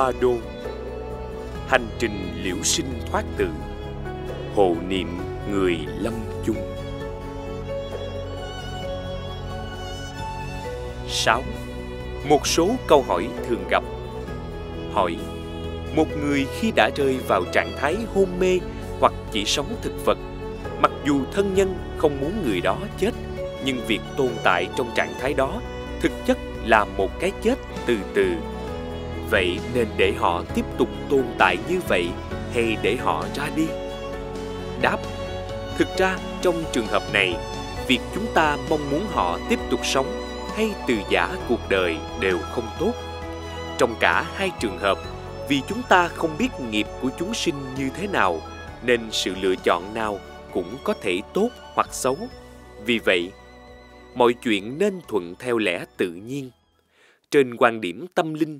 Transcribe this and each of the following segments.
Ba Đô Hành trình liễu sinh thoát tử Hộ niệm người lâm chung sáu Một số câu hỏi thường gặp Hỏi Một người khi đã rơi vào trạng thái hôn mê hoặc chỉ sống thực vật Mặc dù thân nhân không muốn người đó chết Nhưng việc tồn tại trong trạng thái đó Thực chất là một cái chết từ từ vậy nên để họ tiếp tục tồn tại như vậy hay để họ ra đi đáp thực ra trong trường hợp này việc chúng ta mong muốn họ tiếp tục sống hay từ giả cuộc đời đều không tốt trong cả hai trường hợp vì chúng ta không biết nghiệp của chúng sinh như thế nào nên sự lựa chọn nào cũng có thể tốt hoặc xấu vì vậy mọi chuyện nên thuận theo lẽ tự nhiên trên quan điểm tâm linh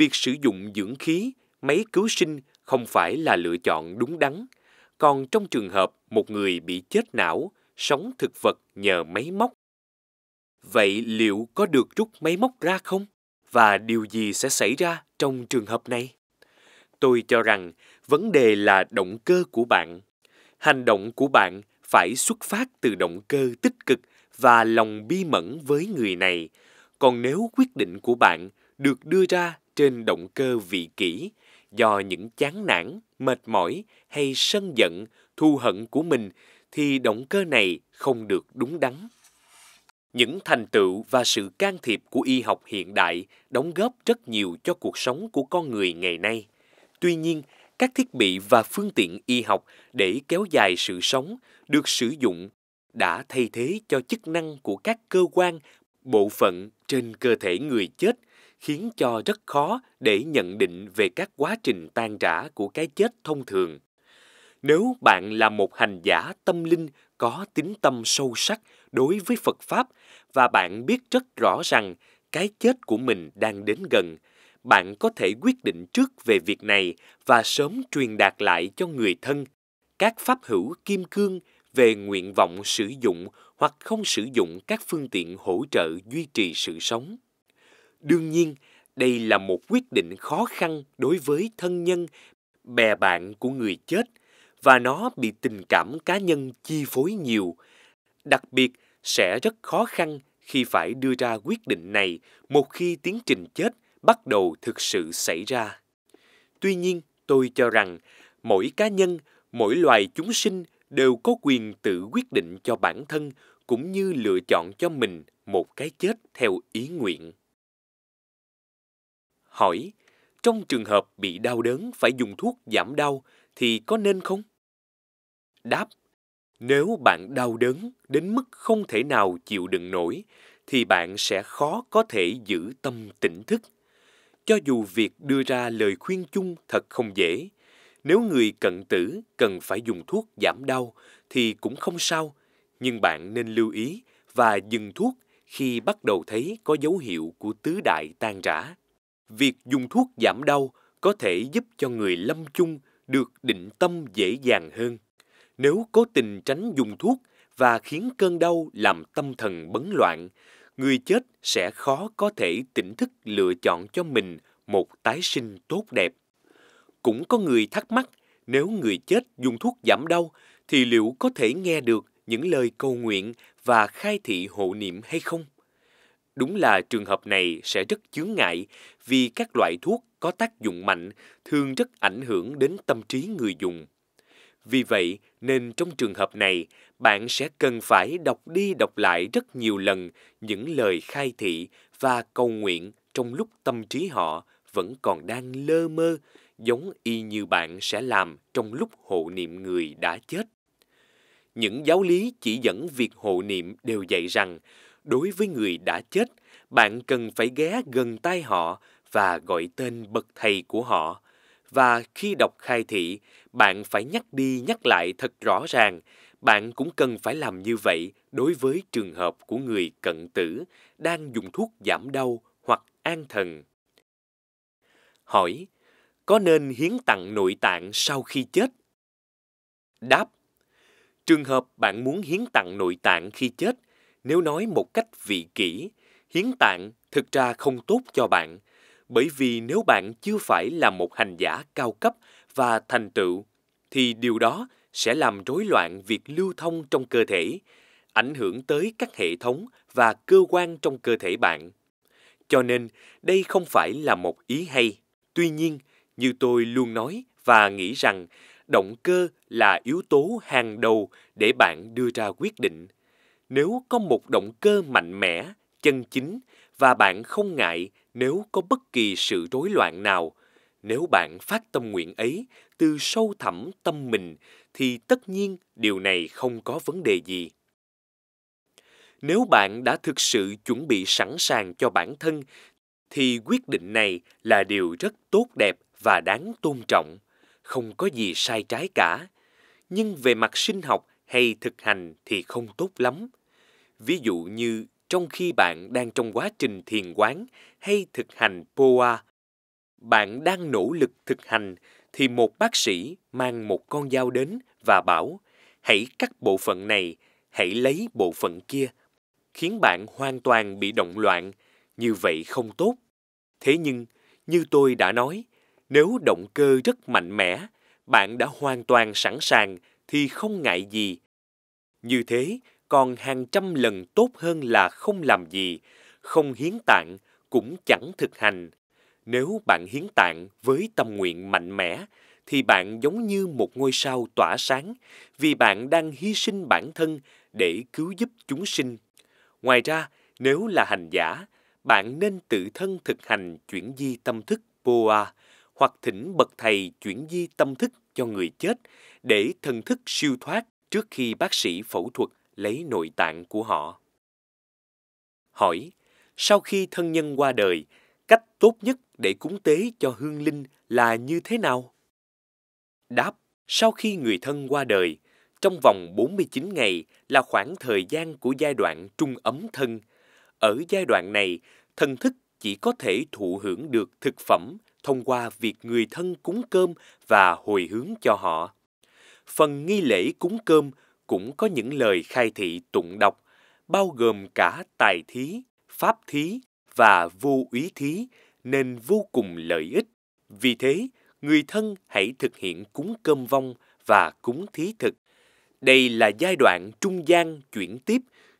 việc sử dụng dưỡng khí, máy cứu sinh không phải là lựa chọn đúng đắn. Còn trong trường hợp một người bị chết não, sống thực vật nhờ máy móc. Vậy liệu có được rút máy móc ra không? Và điều gì sẽ xảy ra trong trường hợp này? Tôi cho rằng vấn đề là động cơ của bạn. Hành động của bạn phải xuất phát từ động cơ tích cực và lòng bi mẫn với người này. Còn nếu quyết định của bạn được đưa ra trên động cơ vị kỷ do những chán nản, mệt mỏi hay sân giận, thu hận của mình thì động cơ này không được đúng đắn. Những thành tựu và sự can thiệp của y học hiện đại đóng góp rất nhiều cho cuộc sống của con người ngày nay. Tuy nhiên, các thiết bị và phương tiện y học để kéo dài sự sống được sử dụng đã thay thế cho chức năng của các cơ quan, bộ phận trên cơ thể người chết – khiến cho rất khó để nhận định về các quá trình tan rã của cái chết thông thường. Nếu bạn là một hành giả tâm linh có tính tâm sâu sắc đối với Phật Pháp và bạn biết rất rõ rằng cái chết của mình đang đến gần, bạn có thể quyết định trước về việc này và sớm truyền đạt lại cho người thân các pháp hữu kim cương về nguyện vọng sử dụng hoặc không sử dụng các phương tiện hỗ trợ duy trì sự sống Đương nhiên, đây là một quyết định khó khăn đối với thân nhân, bè bạn của người chết và nó bị tình cảm cá nhân chi phối nhiều. Đặc biệt, sẽ rất khó khăn khi phải đưa ra quyết định này một khi tiến trình chết bắt đầu thực sự xảy ra. Tuy nhiên, tôi cho rằng mỗi cá nhân, mỗi loài chúng sinh đều có quyền tự quyết định cho bản thân cũng như lựa chọn cho mình một cái chết theo ý nguyện hỏi trong trường hợp bị đau đớn phải dùng thuốc giảm đau thì có nên không? Đáp, nếu bạn đau đớn đến mức không thể nào chịu đựng nổi thì bạn sẽ khó có thể giữ tâm tỉnh thức. Cho dù việc đưa ra lời khuyên chung thật không dễ, nếu người cận tử cần phải dùng thuốc giảm đau thì cũng không sao, nhưng bạn nên lưu ý và dừng thuốc khi bắt đầu thấy có dấu hiệu của tứ đại tan rã việc dùng thuốc giảm đau có thể giúp cho người lâm chung được định tâm dễ dàng hơn. Nếu cố tình tránh dùng thuốc và khiến cơn đau làm tâm thần bấn loạn, người chết sẽ khó có thể tỉnh thức lựa chọn cho mình một tái sinh tốt đẹp. Cũng có người thắc mắc nếu người chết dùng thuốc giảm đau thì liệu có thể nghe được những lời cầu nguyện và khai thị hộ niệm hay không? Đúng là trường hợp này sẽ rất chướng ngại vì các loại thuốc có tác dụng mạnh thường rất ảnh hưởng đến tâm trí người dùng. Vì vậy, nên trong trường hợp này, bạn sẽ cần phải đọc đi đọc lại rất nhiều lần những lời khai thị và cầu nguyện trong lúc tâm trí họ vẫn còn đang lơ mơ, giống y như bạn sẽ làm trong lúc hộ niệm người đã chết. Những giáo lý chỉ dẫn việc hộ niệm đều dạy rằng đối với người đã chết, bạn cần phải ghé gần tay họ và gọi tên bậc thầy của họ. Và khi đọc khai thị, bạn phải nhắc đi nhắc lại thật rõ ràng, bạn cũng cần phải làm như vậy đối với trường hợp của người cận tử đang dùng thuốc giảm đau hoặc an thần. Hỏi: Có nên hiến tặng nội tạng sau khi chết? Đáp: Trường hợp bạn muốn hiến tặng nội tạng khi chết nếu nói một cách vị kỷ, hiến tạng thực ra không tốt cho bạn, bởi vì nếu bạn chưa phải là một hành giả cao cấp và thành tựu, thì điều đó sẽ làm rối loạn việc lưu thông trong cơ thể, ảnh hưởng tới các hệ thống và cơ quan trong cơ thể bạn. Cho nên, đây không phải là một ý hay. Tuy nhiên, như tôi luôn nói và nghĩ rằng, động cơ là yếu tố hàng đầu để bạn đưa ra quyết định nếu có một động cơ mạnh mẽ, chân chính và bạn không ngại nếu có bất kỳ sự rối loạn nào, nếu bạn phát tâm nguyện ấy từ sâu thẳm tâm mình thì tất nhiên điều này không có vấn đề gì. Nếu bạn đã thực sự chuẩn bị sẵn sàng cho bản thân thì quyết định này là điều rất tốt đẹp và đáng tôn trọng, không có gì sai trái cả. Nhưng về mặt sinh học hay thực hành thì không tốt lắm. Ví dụ như trong khi bạn đang trong quá trình thiền quán hay thực hành POA, bạn đang nỗ lực thực hành thì một bác sĩ mang một con dao đến và bảo hãy cắt bộ phận này, hãy lấy bộ phận kia, khiến bạn hoàn toàn bị động loạn, như vậy không tốt. Thế nhưng, như tôi đã nói, nếu động cơ rất mạnh mẽ, bạn đã hoàn toàn sẵn sàng thì không ngại gì. Như thế, còn hàng trăm lần tốt hơn là không làm gì, không hiến tạng cũng chẳng thực hành. Nếu bạn hiến tạng với tâm nguyện mạnh mẽ thì bạn giống như một ngôi sao tỏa sáng vì bạn đang hy sinh bản thân để cứu giúp chúng sinh. Ngoài ra, nếu là hành giả, bạn nên tự thân thực hành chuyển di tâm thức Boa hoặc thỉnh bậc thầy chuyển di tâm thức cho người chết để thần thức siêu thoát trước khi bác sĩ phẫu thuật lấy nội tạng của họ. Hỏi, sau khi thân nhân qua đời, cách tốt nhất để cúng tế cho hương linh là như thế nào? Đáp, sau khi người thân qua đời, trong vòng 49 ngày là khoảng thời gian của giai đoạn trung ấm thân. Ở giai đoạn này, thân thức chỉ có thể thụ hưởng được thực phẩm thông qua việc người thân cúng cơm và hồi hướng cho họ. Phần nghi lễ cúng cơm cũng có những lời khai thị tụng đọc, bao gồm cả tài thí, pháp thí và vô úy thí, nên vô cùng lợi ích. Vì thế, người thân hãy thực hiện cúng cơm vong và cúng thí thực. Đây là giai đoạn trung gian chuyển tiếp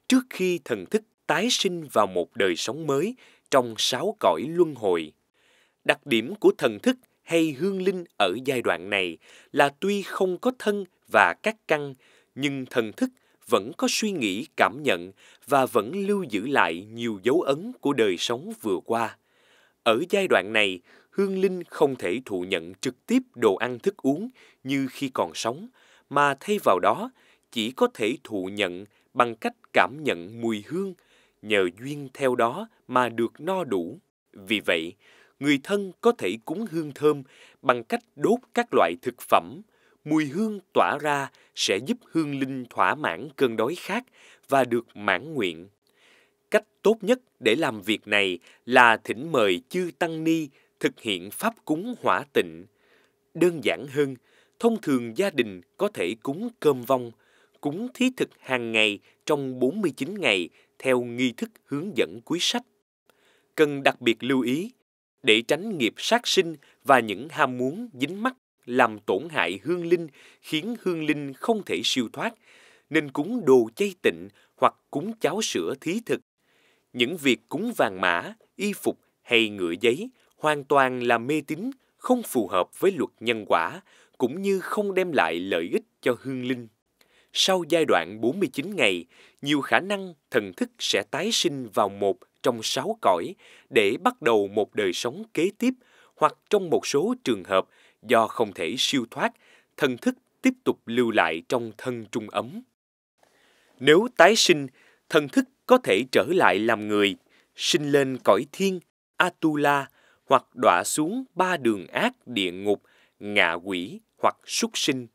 trước khi thần thức tái sinh vào một đời sống mới trong sáu cõi luân hồi. Đặc điểm của thần thức hay hương linh ở giai đoạn này là tuy không có thân và các căn nhưng thần thức vẫn có suy nghĩ cảm nhận và vẫn lưu giữ lại nhiều dấu ấn của đời sống vừa qua ở giai đoạn này hương linh không thể thụ nhận trực tiếp đồ ăn thức uống như khi còn sống mà thay vào đó chỉ có thể thụ nhận bằng cách cảm nhận mùi hương nhờ duyên theo đó mà được no đủ vì vậy người thân có thể cúng hương thơm bằng cách đốt các loại thực phẩm mùi hương tỏa ra sẽ giúp hương linh thỏa mãn cơn đói khát và được mãn nguyện. Cách tốt nhất để làm việc này là thỉnh mời chư tăng ni thực hiện pháp cúng hỏa tịnh. Đơn giản hơn, thông thường gia đình có thể cúng cơm vong, cúng thí thực hàng ngày trong 49 ngày theo nghi thức hướng dẫn cuối sách. Cần đặc biệt lưu ý, để tránh nghiệp sát sinh và những ham muốn dính mắc làm tổn hại hương linh, khiến hương linh không thể siêu thoát, nên cúng đồ chay tịnh hoặc cúng cháo sữa thí thực. Những việc cúng vàng mã, y phục hay ngựa giấy hoàn toàn là mê tín, không phù hợp với luật nhân quả, cũng như không đem lại lợi ích cho hương linh. Sau giai đoạn 49 ngày, nhiều khả năng thần thức sẽ tái sinh vào một trong sáu cõi để bắt đầu một đời sống kế tiếp hoặc trong một số trường hợp do không thể siêu thoát, thân thức tiếp tục lưu lại trong thân trung ấm. Nếu tái sinh, thân thức có thể trở lại làm người, sinh lên cõi thiên, Atula hoặc đọa xuống ba đường ác địa ngục, ngạ quỷ hoặc súc sinh.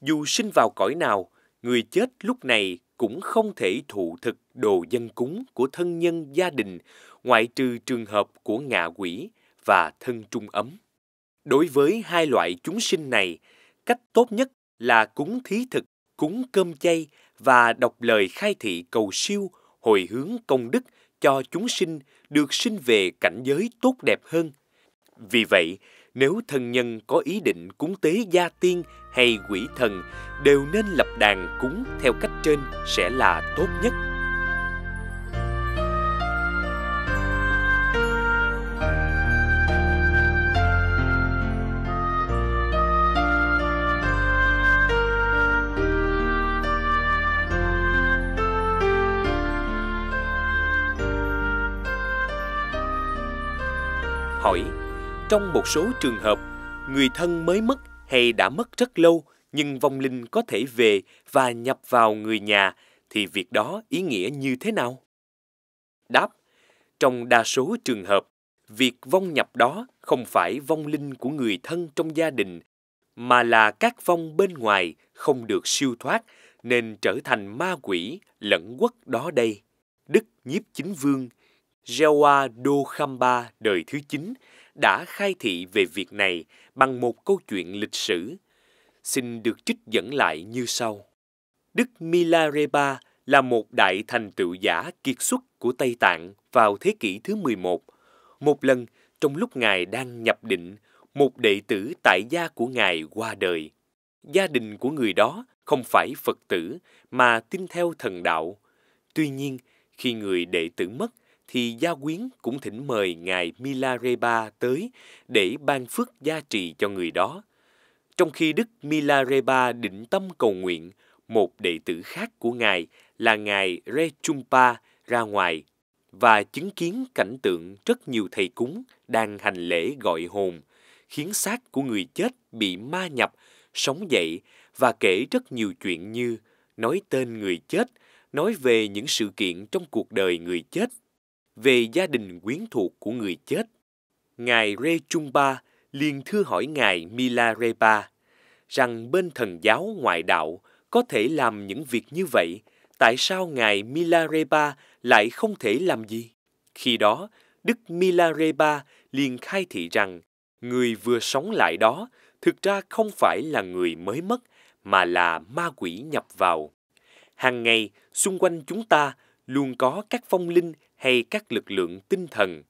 Dù sinh vào cõi nào, người chết lúc này cũng không thể thụ thực đồ dân cúng của thân nhân gia đình, ngoại trừ trường hợp của ngạ quỷ và thân trung ấm. Đối với hai loại chúng sinh này, cách tốt nhất là cúng thí thực, cúng cơm chay và đọc lời khai thị cầu siêu, hồi hướng công đức cho chúng sinh được sinh về cảnh giới tốt đẹp hơn. Vì vậy, nếu thân nhân có ý định cúng tế gia tiên hay quỷ thần, đều nên lập đàn cúng theo cách trên sẽ là tốt nhất. hỏi trong một số trường hợp người thân mới mất hay đã mất rất lâu nhưng vong linh có thể về và nhập vào người nhà thì việc đó ý nghĩa như thế nào đáp trong đa số trường hợp việc vong nhập đó không phải vong linh của người thân trong gia đình mà là các vong bên ngoài không được siêu thoát nên trở thành ma quỷ lẫn quất đó đây đức nhiếp chính vương Jawa Dokhamba đời thứ 9 đã khai thị về việc này bằng một câu chuyện lịch sử. Xin được trích dẫn lại như sau. Đức Milarepa là một đại thành tựu giả kiệt xuất của Tây Tạng vào thế kỷ thứ 11. Một lần, trong lúc Ngài đang nhập định, một đệ tử tại gia của Ngài qua đời. Gia đình của người đó không phải Phật tử mà tin theo thần đạo. Tuy nhiên, khi người đệ tử mất, thì gia quyến cũng thỉnh mời ngài Milarepa tới để ban phước gia trì cho người đó. Trong khi Đức Milarepa định tâm cầu nguyện, một đệ tử khác của ngài là ngài Rechumpa ra ngoài và chứng kiến cảnh tượng rất nhiều thầy cúng đang hành lễ gọi hồn, khiến xác của người chết bị ma nhập, sống dậy và kể rất nhiều chuyện như nói tên người chết, nói về những sự kiện trong cuộc đời người chết về gia đình quyến thuộc của người chết. Ngài Rê Trung Ba liền thưa hỏi Ngài Mila Reba rằng bên thần giáo ngoại đạo có thể làm những việc như vậy, tại sao Ngài Milarepa lại không thể làm gì? Khi đó, Đức Milarepa liền khai thị rằng người vừa sống lại đó thực ra không phải là người mới mất mà là ma quỷ nhập vào. Hàng ngày, xung quanh chúng ta luôn có các phong linh hay các lực lượng tinh thần.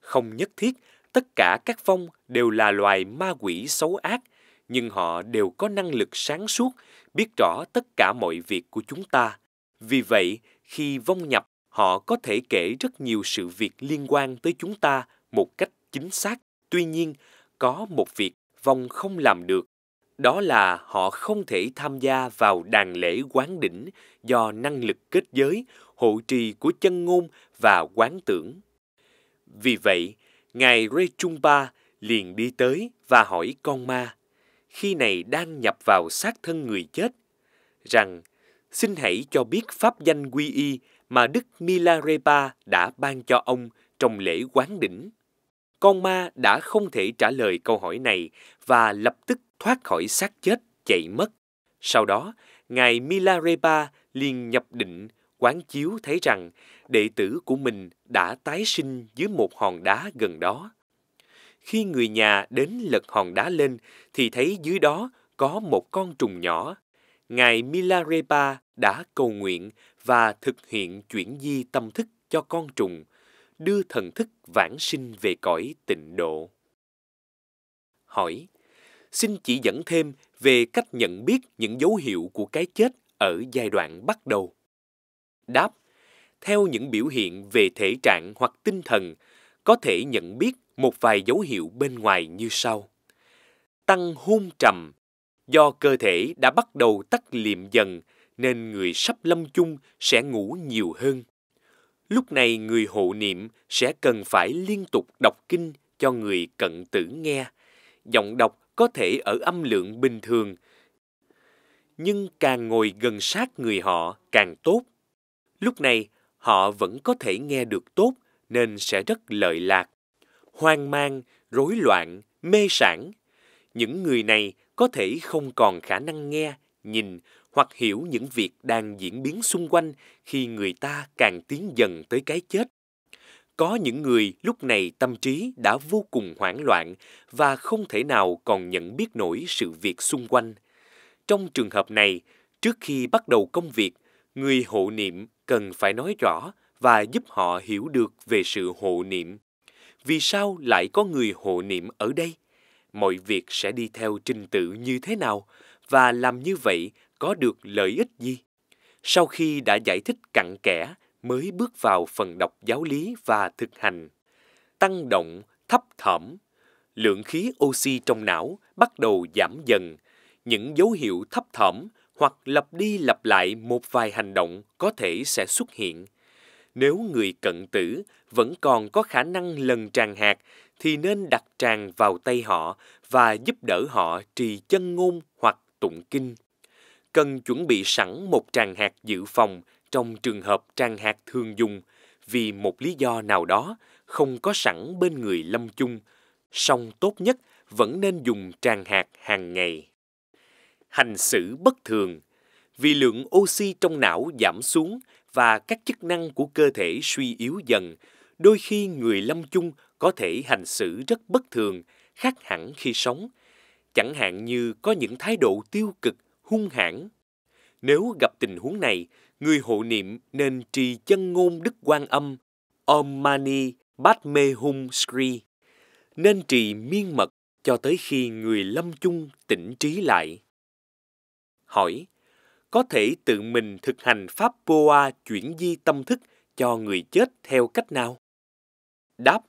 Không nhất thiết tất cả các phong đều là loài ma quỷ xấu ác, nhưng họ đều có năng lực sáng suốt, biết rõ tất cả mọi việc của chúng ta. Vì vậy, khi vong nhập, họ có thể kể rất nhiều sự việc liên quan tới chúng ta một cách chính xác. Tuy nhiên, có một việc vong không làm được, đó là họ không thể tham gia vào đàn lễ quán đỉnh do năng lực kết giới hộ trì của chân ngôn và quán tưởng. Vì vậy, Ngài Rechumba liền đi tới và hỏi con ma, khi này đang nhập vào xác thân người chết, rằng xin hãy cho biết pháp danh quy y mà Đức Milarepa đã ban cho ông trong lễ quán đỉnh. Con ma đã không thể trả lời câu hỏi này và lập tức thoát khỏi xác chết chạy mất. Sau đó, Ngài Milarepa liền nhập định quán chiếu thấy rằng đệ tử của mình đã tái sinh dưới một hòn đá gần đó. Khi người nhà đến lật hòn đá lên thì thấy dưới đó có một con trùng nhỏ. Ngài Milarepa đã cầu nguyện và thực hiện chuyển di tâm thức cho con trùng, đưa thần thức vãng sinh về cõi tịnh độ. Hỏi, xin chỉ dẫn thêm về cách nhận biết những dấu hiệu của cái chết ở giai đoạn bắt đầu đáp theo những biểu hiện về thể trạng hoặc tinh thần có thể nhận biết một vài dấu hiệu bên ngoài như sau tăng hung trầm do cơ thể đã bắt đầu tắt liệm dần nên người sắp lâm chung sẽ ngủ nhiều hơn lúc này người hộ niệm sẽ cần phải liên tục đọc kinh cho người cận tử nghe giọng đọc có thể ở âm lượng bình thường nhưng càng ngồi gần sát người họ càng tốt Lúc này, họ vẫn có thể nghe được tốt nên sẽ rất lợi lạc. Hoang mang, rối loạn, mê sản. Những người này có thể không còn khả năng nghe, nhìn hoặc hiểu những việc đang diễn biến xung quanh khi người ta càng tiến dần tới cái chết. Có những người lúc này tâm trí đã vô cùng hoảng loạn và không thể nào còn nhận biết nổi sự việc xung quanh. Trong trường hợp này, trước khi bắt đầu công việc, người hộ niệm cần phải nói rõ và giúp họ hiểu được về sự hộ niệm. Vì sao lại có người hộ niệm ở đây? Mọi việc sẽ đi theo trình tự như thế nào và làm như vậy có được lợi ích gì? Sau khi đã giải thích cặn kẽ mới bước vào phần đọc giáo lý và thực hành. Tăng động, thấp thỏm, lượng khí oxy trong não bắt đầu giảm dần. Những dấu hiệu thấp thỏm hoặc lặp đi lặp lại một vài hành động có thể sẽ xuất hiện. Nếu người cận tử vẫn còn có khả năng lần tràng hạt thì nên đặt tràng vào tay họ và giúp đỡ họ trì chân ngôn hoặc tụng kinh. Cần chuẩn bị sẵn một tràng hạt dự phòng trong trường hợp tràng hạt thường dùng vì một lý do nào đó không có sẵn bên người lâm chung, song tốt nhất vẫn nên dùng tràng hạt hàng ngày hành xử bất thường vì lượng oxy trong não giảm xuống và các chức năng của cơ thể suy yếu dần đôi khi người lâm chung có thể hành xử rất bất thường khác hẳn khi sống chẳng hạn như có những thái độ tiêu cực hung hãn nếu gặp tình huống này người hộ niệm nên trì chân ngôn đức quan âm om mani padme hum sri nên trì miên mật cho tới khi người lâm chung tỉnh trí lại hỏi, có thể tự mình thực hành pháp Poa chuyển di tâm thức cho người chết theo cách nào? Đáp,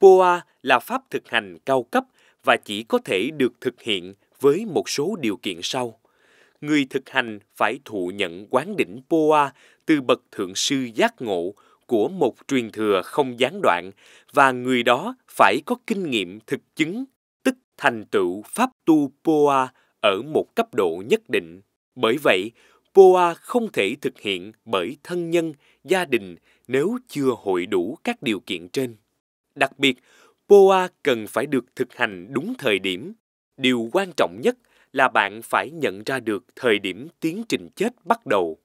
Poa là pháp thực hành cao cấp và chỉ có thể được thực hiện với một số điều kiện sau. Người thực hành phải thụ nhận quán đỉnh Poa từ bậc thượng sư giác ngộ của một truyền thừa không gián đoạn và người đó phải có kinh nghiệm thực chứng, tức thành tựu pháp tu Poa ở một cấp độ nhất định. Bởi vậy, POA không thể thực hiện bởi thân nhân, gia đình nếu chưa hội đủ các điều kiện trên. Đặc biệt, POA cần phải được thực hành đúng thời điểm. Điều quan trọng nhất là bạn phải nhận ra được thời điểm tiến trình chết bắt đầu.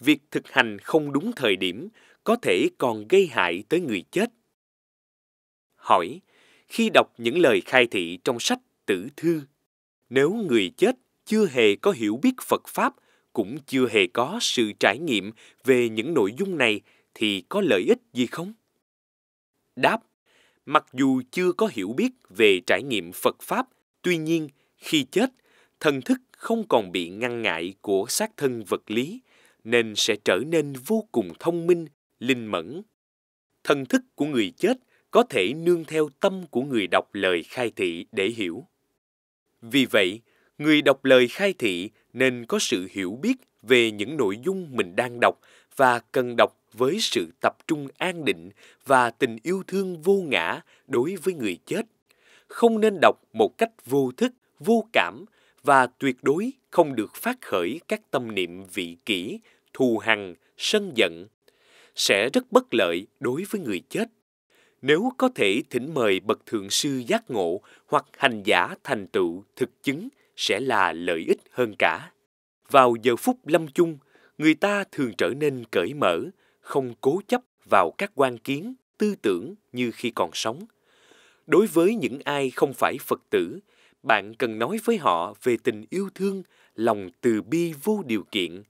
Việc thực hành không đúng thời điểm có thể còn gây hại tới người chết. Hỏi, khi đọc những lời khai thị trong sách Tử Thư nếu người chết chưa hề có hiểu biết Phật Pháp, cũng chưa hề có sự trải nghiệm về những nội dung này thì có lợi ích gì không? Đáp, mặc dù chưa có hiểu biết về trải nghiệm Phật Pháp, tuy nhiên khi chết, thần thức không còn bị ngăn ngại của xác thân vật lý, nên sẽ trở nên vô cùng thông minh, linh mẫn. Thần thức của người chết có thể nương theo tâm của người đọc lời khai thị để hiểu. Vì vậy, người đọc lời khai thị nên có sự hiểu biết về những nội dung mình đang đọc và cần đọc với sự tập trung an định và tình yêu thương vô ngã đối với người chết. Không nên đọc một cách vô thức, vô cảm và tuyệt đối không được phát khởi các tâm niệm vị kỷ, thù hằn, sân giận. Sẽ rất bất lợi đối với người chết nếu có thể thỉnh mời bậc thượng sư giác ngộ hoặc hành giả thành tựu thực chứng sẽ là lợi ích hơn cả. Vào giờ phút lâm chung, người ta thường trở nên cởi mở, không cố chấp vào các quan kiến, tư tưởng như khi còn sống. Đối với những ai không phải Phật tử, bạn cần nói với họ về tình yêu thương, lòng từ bi vô điều kiện,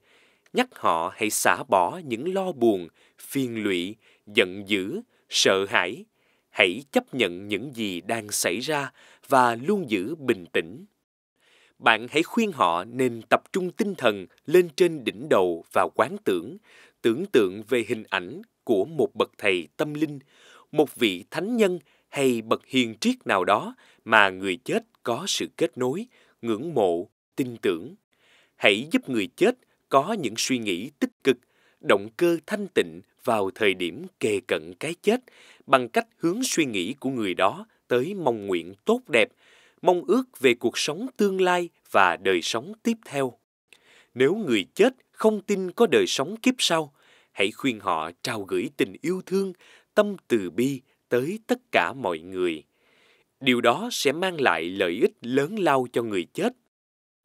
nhắc họ hãy xả bỏ những lo buồn, phiền lụy, giận dữ, sợ hãi hãy chấp nhận những gì đang xảy ra và luôn giữ bình tĩnh bạn hãy khuyên họ nên tập trung tinh thần lên trên đỉnh đầu và quán tưởng tưởng tượng về hình ảnh của một bậc thầy tâm linh một vị thánh nhân hay bậc hiền triết nào đó mà người chết có sự kết nối ngưỡng mộ tin tưởng hãy giúp người chết có những suy nghĩ tích cực động cơ thanh tịnh vào thời điểm kề cận cái chết bằng cách hướng suy nghĩ của người đó tới mong nguyện tốt đẹp, mong ước về cuộc sống tương lai và đời sống tiếp theo. Nếu người chết không tin có đời sống kiếp sau, hãy khuyên họ trao gửi tình yêu thương, tâm từ bi tới tất cả mọi người. Điều đó sẽ mang lại lợi ích lớn lao cho người chết.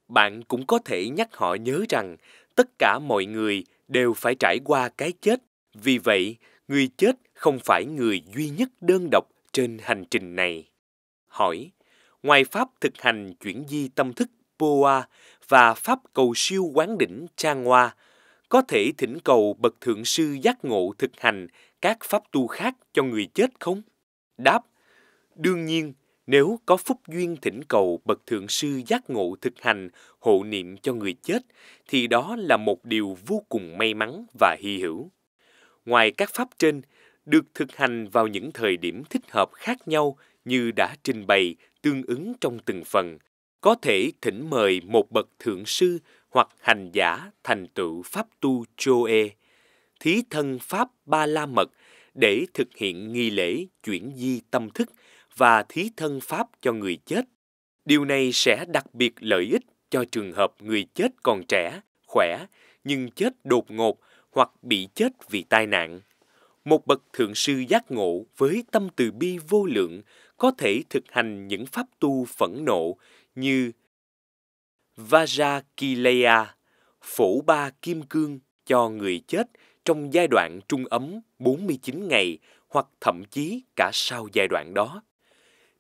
Bạn cũng có thể nhắc họ nhớ rằng tất cả mọi người đều phải trải qua cái chết vì vậy, người chết không phải người duy nhất đơn độc trên hành trình này. Hỏi, ngoài pháp thực hành chuyển di tâm thức Poa và pháp cầu siêu quán đỉnh Trang Hoa, có thể thỉnh cầu bậc thượng sư giác ngộ thực hành các pháp tu khác cho người chết không? Đáp, đương nhiên, nếu có phúc duyên thỉnh cầu bậc thượng sư giác ngộ thực hành hộ niệm cho người chết, thì đó là một điều vô cùng may mắn và hy hữu ngoài các pháp trên, được thực hành vào những thời điểm thích hợp khác nhau như đã trình bày tương ứng trong từng phần, có thể thỉnh mời một bậc thượng sư hoặc hành giả thành tựu pháp tu Choe, thí thân pháp Ba La Mật để thực hiện nghi lễ chuyển di tâm thức và thí thân pháp cho người chết. Điều này sẽ đặc biệt lợi ích cho trường hợp người chết còn trẻ, khỏe nhưng chết đột ngột hoặc bị chết vì tai nạn. Một bậc thượng sư giác ngộ với tâm từ bi vô lượng có thể thực hành những pháp tu phẫn nộ như Vajakileya, phổ ba kim cương cho người chết trong giai đoạn trung ấm 49 ngày hoặc thậm chí cả sau giai đoạn đó.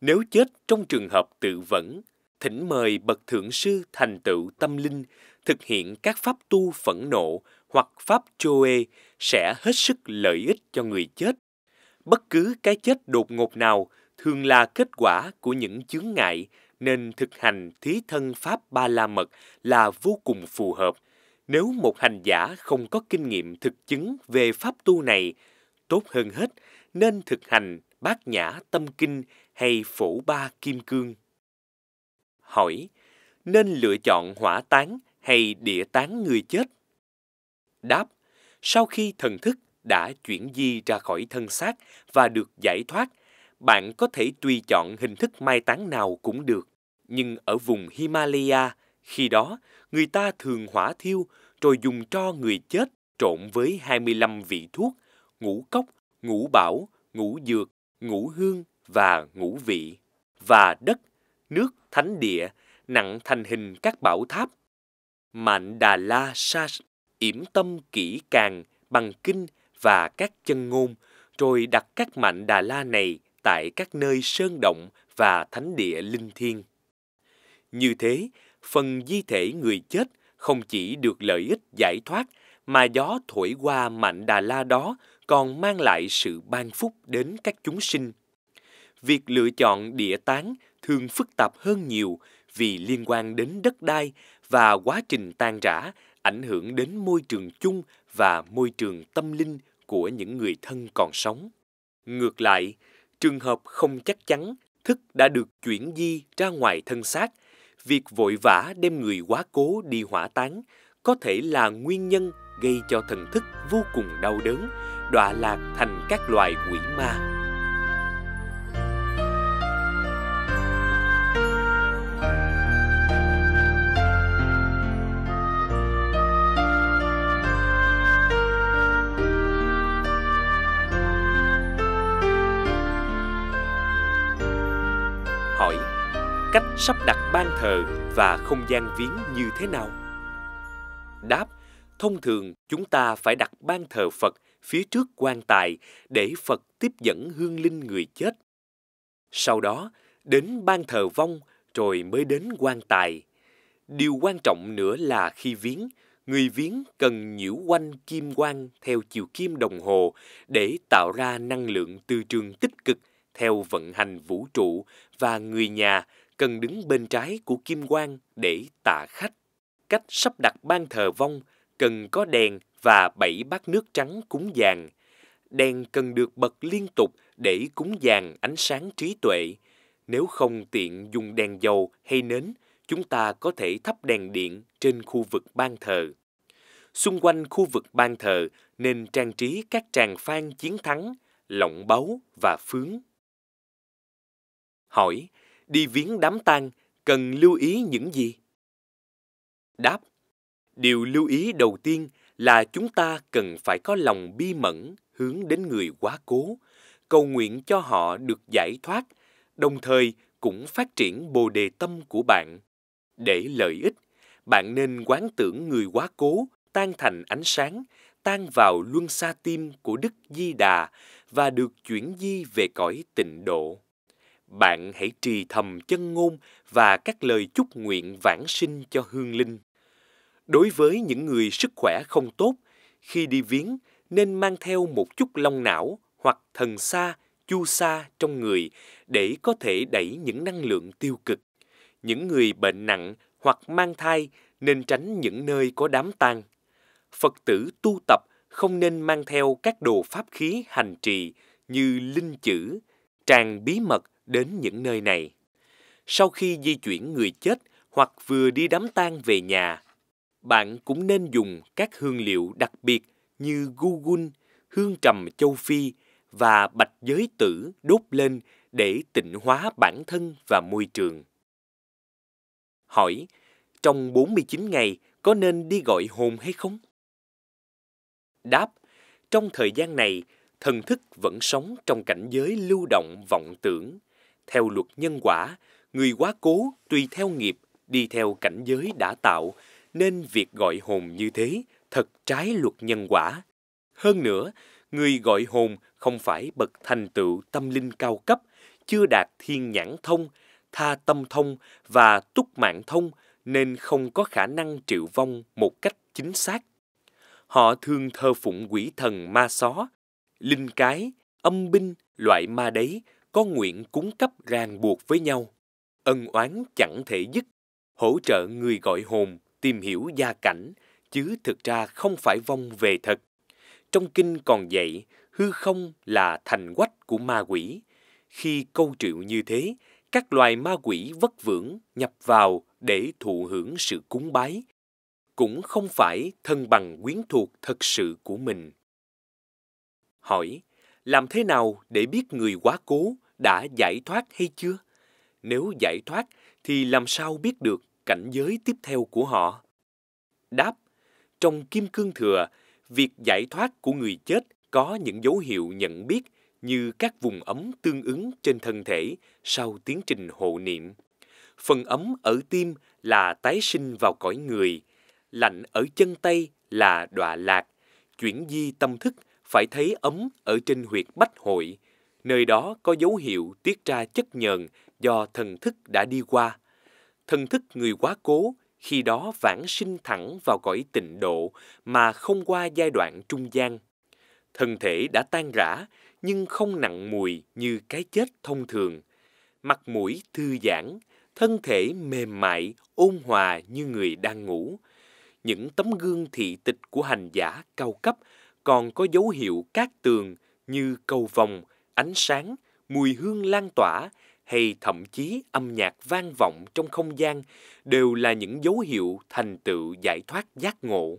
Nếu chết trong trường hợp tự vẫn, thỉnh mời bậc thượng sư thành tựu tâm linh thực hiện các pháp tu phẫn nộ hoặc pháp Choe sẽ hết sức lợi ích cho người chết. Bất cứ cái chết đột ngột nào thường là kết quả của những chướng ngại, nên thực hành thí thân pháp ba la mật là vô cùng phù hợp. Nếu một hành giả không có kinh nghiệm thực chứng về pháp tu này, tốt hơn hết nên thực hành bát nhã tâm kinh hay phổ ba kim cương. Hỏi, nên lựa chọn hỏa táng hay địa táng người chết? đáp, sau khi thần thức đã chuyển di ra khỏi thân xác và được giải thoát, bạn có thể tùy chọn hình thức mai táng nào cũng được. Nhưng ở vùng Himalaya, khi đó, người ta thường hỏa thiêu rồi dùng cho người chết trộn với 25 vị thuốc, ngũ cốc, ngũ bảo, ngũ dược, ngũ hương và ngũ vị. Và đất, nước thánh địa nặng thành hình các bảo tháp. Mạnh Đà La Sa yểm tâm kỹ càng bằng kinh và các chân ngôn, rồi đặt các mạnh Đà La này tại các nơi sơn động và thánh địa linh thiêng. Như thế, phần di thể người chết không chỉ được lợi ích giải thoát mà gió thổi qua mạnh Đà La đó còn mang lại sự ban phúc đến các chúng sinh. Việc lựa chọn địa tán thường phức tạp hơn nhiều vì liên quan đến đất đai và quá trình tan rã ảnh hưởng đến môi trường chung và môi trường tâm linh của những người thân còn sống. Ngược lại, trường hợp không chắc chắn, thức đã được chuyển di ra ngoài thân xác, việc vội vã đem người quá cố đi hỏa táng có thể là nguyên nhân gây cho thần thức vô cùng đau đớn, đọa lạc thành các loài quỷ ma. cách sắp đặt ban thờ và không gian viếng như thế nào? Đáp, thông thường chúng ta phải đặt ban thờ Phật phía trước quan tài để Phật tiếp dẫn hương linh người chết. Sau đó, đến ban thờ vong rồi mới đến quan tài. Điều quan trọng nữa là khi viếng, người viếng cần nhiễu quanh kim quang theo chiều kim đồng hồ để tạo ra năng lượng từ trường tích cực theo vận hành vũ trụ và người nhà cần đứng bên trái của kim quang để tạ khách. Cách sắp đặt ban thờ vong cần có đèn và bảy bát nước trắng cúng vàng. Đèn cần được bật liên tục để cúng vàng ánh sáng trí tuệ. Nếu không tiện dùng đèn dầu hay nến, chúng ta có thể thắp đèn điện trên khu vực ban thờ. Xung quanh khu vực ban thờ nên trang trí các tràng phan chiến thắng, lộng báu và phướng. Hỏi, đi viếng đám tang cần lưu ý những gì? Đáp, điều lưu ý đầu tiên là chúng ta cần phải có lòng bi mẫn hướng đến người quá cố, cầu nguyện cho họ được giải thoát, đồng thời cũng phát triển bồ đề tâm của bạn. Để lợi ích, bạn nên quán tưởng người quá cố tan thành ánh sáng, tan vào luân xa tim của Đức Di Đà và được chuyển di về cõi tịnh độ bạn hãy trì thầm chân ngôn và các lời chúc nguyện vãng sinh cho hương linh. Đối với những người sức khỏe không tốt, khi đi viếng nên mang theo một chút long não hoặc thần xa, chu sa trong người để có thể đẩy những năng lượng tiêu cực. Những người bệnh nặng hoặc mang thai nên tránh những nơi có đám tang. Phật tử tu tập không nên mang theo các đồ pháp khí hành trì như linh chữ, tràng bí mật đến những nơi này. Sau khi di chuyển người chết hoặc vừa đi đám tang về nhà, bạn cũng nên dùng các hương liệu đặc biệt như gugun, hương trầm châu Phi và bạch giới tử đốt lên để tịnh hóa bản thân và môi trường. Hỏi, trong 49 ngày có nên đi gọi hồn hay không? Đáp, trong thời gian này, thần thức vẫn sống trong cảnh giới lưu động vọng tưởng, theo luật nhân quả, người quá cố tùy theo nghiệp, đi theo cảnh giới đã tạo, nên việc gọi hồn như thế thật trái luật nhân quả. Hơn nữa, người gọi hồn không phải bậc thành tựu tâm linh cao cấp, chưa đạt thiên nhãn thông, tha tâm thông và túc mạng thông nên không có khả năng triệu vong một cách chính xác. Họ thường thờ phụng quỷ thần ma só, linh cái, âm binh, loại ma đấy có nguyện cúng cấp ràng buộc với nhau, ân oán chẳng thể dứt, hỗ trợ người gọi hồn tìm hiểu gia cảnh, chứ thực ra không phải vong về thật. Trong kinh còn dạy, hư không là thành quách của ma quỷ. Khi câu triệu như thế, các loài ma quỷ vất vưởng nhập vào để thụ hưởng sự cúng bái, cũng không phải thân bằng quyến thuộc thật sự của mình. Hỏi, làm thế nào để biết người quá cố đã giải thoát hay chưa? Nếu giải thoát thì làm sao biết được cảnh giới tiếp theo của họ? Đáp, trong Kim Cương Thừa, việc giải thoát của người chết có những dấu hiệu nhận biết như các vùng ấm tương ứng trên thân thể sau tiến trình hộ niệm. Phần ấm ở tim là tái sinh vào cõi người, lạnh ở chân tay là đọa lạc, chuyển di tâm thức phải thấy ấm ở trên huyệt bách hội, nơi đó có dấu hiệu tiết ra chất nhờn do thần thức đã đi qua. Thần thức người quá cố khi đó vãng sinh thẳng vào cõi tịnh độ mà không qua giai đoạn trung gian. Thân thể đã tan rã nhưng không nặng mùi như cái chết thông thường. Mặt mũi thư giãn, thân thể mềm mại, ôn hòa như người đang ngủ. Những tấm gương thị tịch của hành giả cao cấp còn có dấu hiệu các tường như cầu vòng, ánh sáng, mùi hương lan tỏa hay thậm chí âm nhạc vang vọng trong không gian đều là những dấu hiệu thành tựu giải thoát giác ngộ.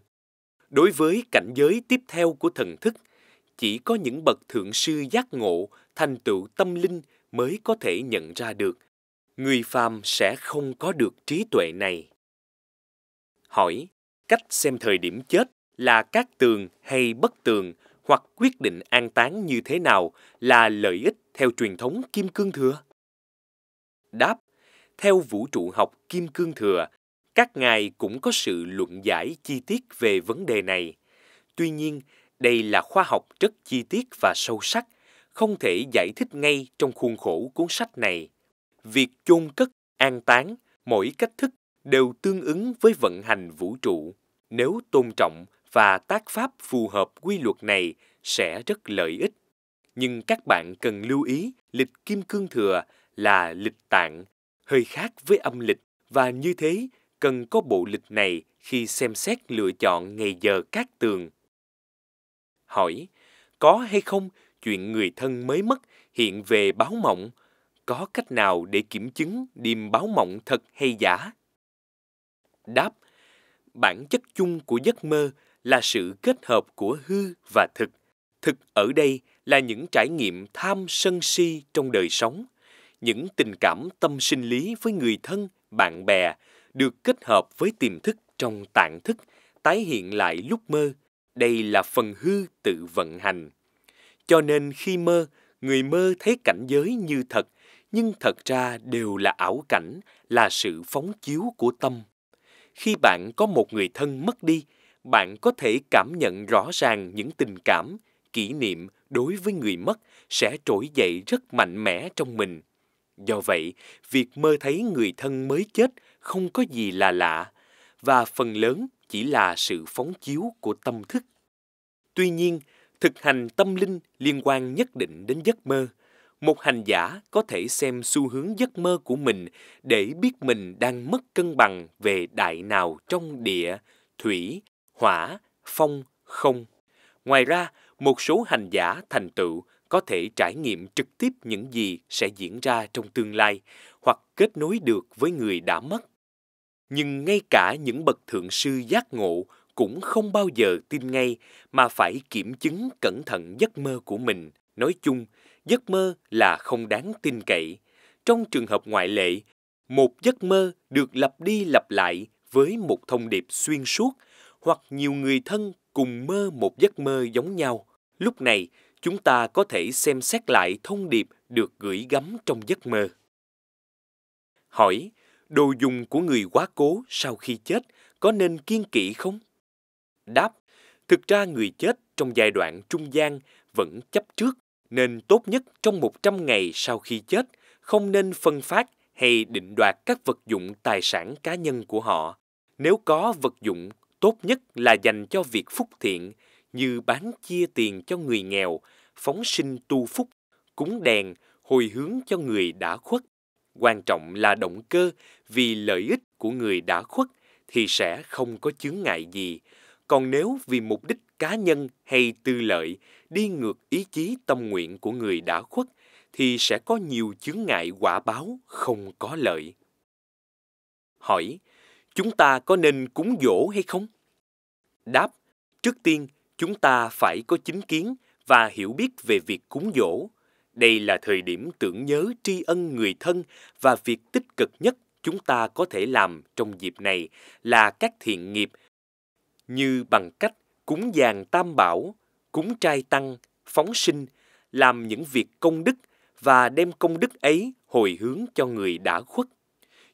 Đối với cảnh giới tiếp theo của thần thức, chỉ có những bậc thượng sư giác ngộ thành tựu tâm linh mới có thể nhận ra được. Người phàm sẽ không có được trí tuệ này. Hỏi, cách xem thời điểm chết là các tường hay bất tường hoặc quyết định an táng như thế nào là lợi ích theo truyền thống Kim Cương Thừa? Đáp, theo vũ trụ học Kim Cương Thừa, các ngài cũng có sự luận giải chi tiết về vấn đề này. Tuy nhiên, đây là khoa học rất chi tiết và sâu sắc, không thể giải thích ngay trong khuôn khổ cuốn sách này. Việc chôn cất, an táng, mỗi cách thức đều tương ứng với vận hành vũ trụ. Nếu tôn trọng và tác pháp phù hợp quy luật này sẽ rất lợi ích. Nhưng các bạn cần lưu ý lịch kim cương thừa là lịch tạng, hơi khác với âm lịch và như thế cần có bộ lịch này khi xem xét lựa chọn ngày giờ các tường. Hỏi, có hay không chuyện người thân mới mất hiện về báo mộng? Có cách nào để kiểm chứng điềm báo mộng thật hay giả? Đáp, bản chất chung của giấc mơ là sự kết hợp của hư và thực. Thực ở đây là những trải nghiệm tham sân si trong đời sống, những tình cảm tâm sinh lý với người thân, bạn bè được kết hợp với tiềm thức trong tạng thức, tái hiện lại lúc mơ. Đây là phần hư tự vận hành. Cho nên khi mơ, người mơ thấy cảnh giới như thật, nhưng thật ra đều là ảo cảnh, là sự phóng chiếu của tâm. Khi bạn có một người thân mất đi, bạn có thể cảm nhận rõ ràng những tình cảm, kỷ niệm đối với người mất sẽ trỗi dậy rất mạnh mẽ trong mình. Do vậy, việc mơ thấy người thân mới chết không có gì là lạ và phần lớn chỉ là sự phóng chiếu của tâm thức. Tuy nhiên, thực hành tâm linh liên quan nhất định đến giấc mơ. Một hành giả có thể xem xu hướng giấc mơ của mình để biết mình đang mất cân bằng về đại nào trong địa, thủy, hỏa, phong, không. Ngoài ra, một số hành giả thành tựu có thể trải nghiệm trực tiếp những gì sẽ diễn ra trong tương lai hoặc kết nối được với người đã mất. Nhưng ngay cả những bậc thượng sư giác ngộ cũng không bao giờ tin ngay mà phải kiểm chứng cẩn thận giấc mơ của mình. Nói chung, giấc mơ là không đáng tin cậy. Trong trường hợp ngoại lệ, một giấc mơ được lặp đi lặp lại với một thông điệp xuyên suốt – hoặc nhiều người thân cùng mơ một giấc mơ giống nhau, lúc này chúng ta có thể xem xét lại thông điệp được gửi gắm trong giấc mơ. Hỏi, đồ dùng của người quá cố sau khi chết có nên kiên kỵ không? Đáp, thực ra người chết trong giai đoạn trung gian vẫn chấp trước nên tốt nhất trong 100 ngày sau khi chết không nên phân phát hay định đoạt các vật dụng tài sản cá nhân của họ. Nếu có vật dụng tốt nhất là dành cho việc phúc thiện như bán chia tiền cho người nghèo, phóng sinh tu phúc, cúng đèn, hồi hướng cho người đã khuất. Quan trọng là động cơ vì lợi ích của người đã khuất thì sẽ không có chướng ngại gì. Còn nếu vì mục đích cá nhân hay tư lợi đi ngược ý chí tâm nguyện của người đã khuất thì sẽ có nhiều chướng ngại quả báo không có lợi. Hỏi, chúng ta có nên cúng dỗ hay không? Đáp, trước tiên chúng ta phải có chính kiến và hiểu biết về việc cúng dỗ. Đây là thời điểm tưởng nhớ tri ân người thân và việc tích cực nhất chúng ta có thể làm trong dịp này là các thiện nghiệp như bằng cách cúng dàn tam bảo, cúng trai tăng, phóng sinh, làm những việc công đức và đem công đức ấy hồi hướng cho người đã khuất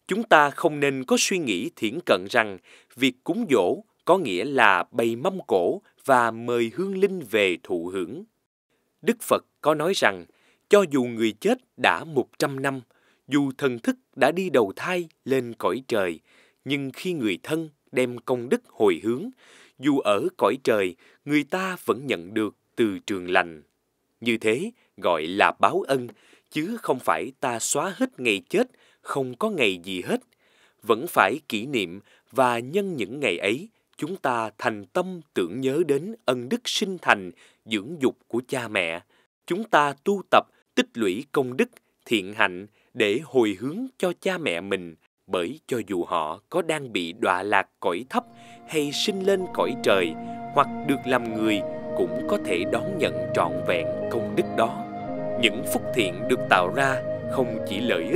chúng ta không nên có suy nghĩ thiển cận rằng việc cúng dỗ có nghĩa là bày mâm cổ và mời hương linh về thụ hưởng. Đức Phật có nói rằng, cho dù người chết đã 100 năm, dù thần thức đã đi đầu thai lên cõi trời, nhưng khi người thân đem công đức hồi hướng, dù ở cõi trời, người ta vẫn nhận được từ trường lành. Như thế gọi là báo ân, chứ không phải ta xóa hết ngày chết không có ngày gì hết vẫn phải kỷ niệm và nhân những ngày ấy chúng ta thành tâm tưởng nhớ đến ân đức sinh thành dưỡng dục của cha mẹ chúng ta tu tập tích lũy công đức thiện hạnh để hồi hướng cho cha mẹ mình bởi cho dù họ có đang bị đọa lạc cõi thấp hay sinh lên cõi trời hoặc được làm người cũng có thể đón nhận trọn vẹn công đức đó những phúc thiện được tạo ra không chỉ lợi ích